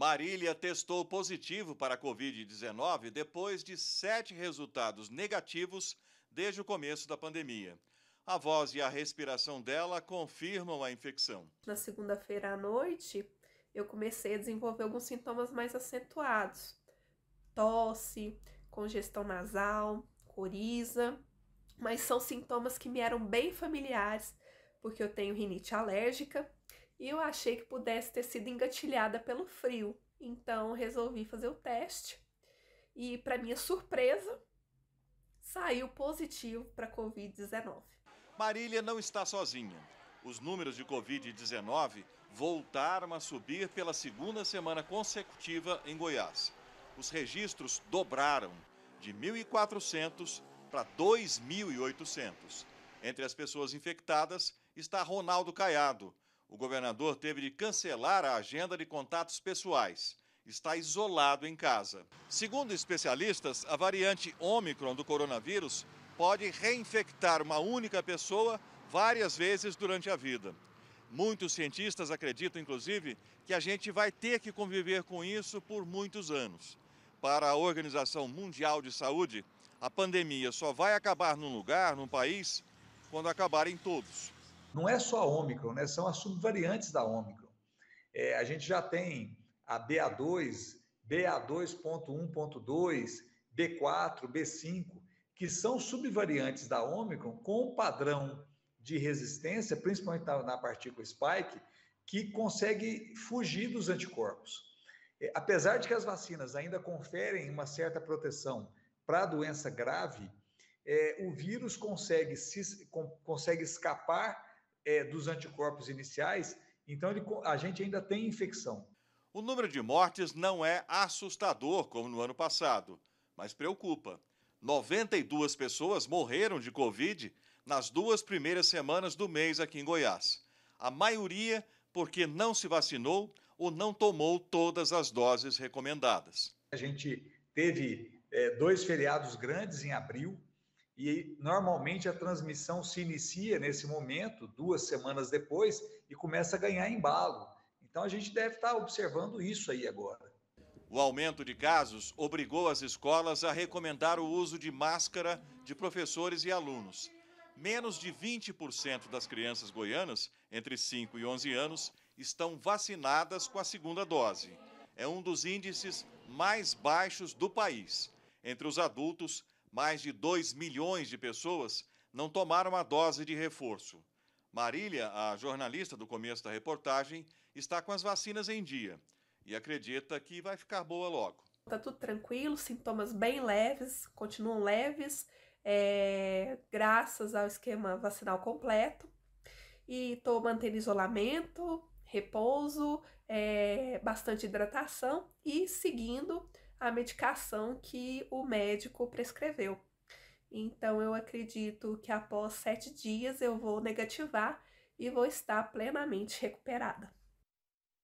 Marília testou positivo para a Covid-19 depois de sete resultados negativos desde o começo da pandemia. A voz e a respiração dela confirmam a infecção. Na segunda-feira à noite, eu comecei a desenvolver alguns sintomas mais acentuados: tosse, congestão nasal, coriza, mas são sintomas que me eram bem familiares, porque eu tenho rinite alérgica e eu achei que pudesse ter sido engatilhada pelo frio. Então resolvi fazer o teste e, para minha surpresa, saiu positivo para Covid-19. Marília não está sozinha. Os números de Covid-19 voltaram a subir pela segunda semana consecutiva em Goiás. Os registros dobraram de 1.400 para 2.800. Entre as pessoas infectadas está Ronaldo Caiado, o governador teve de cancelar a agenda de contatos pessoais. Está isolado em casa. Segundo especialistas, a variante Ômicron do coronavírus pode reinfectar uma única pessoa várias vezes durante a vida. Muitos cientistas acreditam, inclusive, que a gente vai ter que conviver com isso por muitos anos. Para a Organização Mundial de Saúde, a pandemia só vai acabar num lugar, num país, quando acabarem todos não é só a Ômicron, né? são as subvariantes da Ômicron. É, a gente já tem a BA2, BA2.1.2, B4, B5, que são subvariantes da Ômicron com padrão de resistência, principalmente na, na partícula spike, que consegue fugir dos anticorpos. É, apesar de que as vacinas ainda conferem uma certa proteção para a doença grave, é, o vírus consegue, se, com, consegue escapar é, dos anticorpos iniciais, então ele, a gente ainda tem infecção. O número de mortes não é assustador como no ano passado, mas preocupa. 92 pessoas morreram de Covid nas duas primeiras semanas do mês aqui em Goiás. A maioria porque não se vacinou ou não tomou todas as doses recomendadas. A gente teve é, dois feriados grandes em abril, e normalmente a transmissão se inicia nesse momento, duas semanas depois, e começa a ganhar embalo. Então a gente deve estar observando isso aí agora. O aumento de casos obrigou as escolas a recomendar o uso de máscara de professores e alunos. Menos de 20% das crianças goianas, entre 5 e 11 anos, estão vacinadas com a segunda dose. É um dos índices mais baixos do país. Entre os adultos, mais de 2 milhões de pessoas não tomaram a dose de reforço. Marília, a jornalista do começo da reportagem, está com as vacinas em dia e acredita que vai ficar boa logo. Tá tudo tranquilo, sintomas bem leves, continuam leves, é, graças ao esquema vacinal completo. E estou mantendo isolamento, repouso, é, bastante hidratação e seguindo a medicação que o médico prescreveu. Então, eu acredito que após sete dias eu vou negativar e vou estar plenamente recuperada.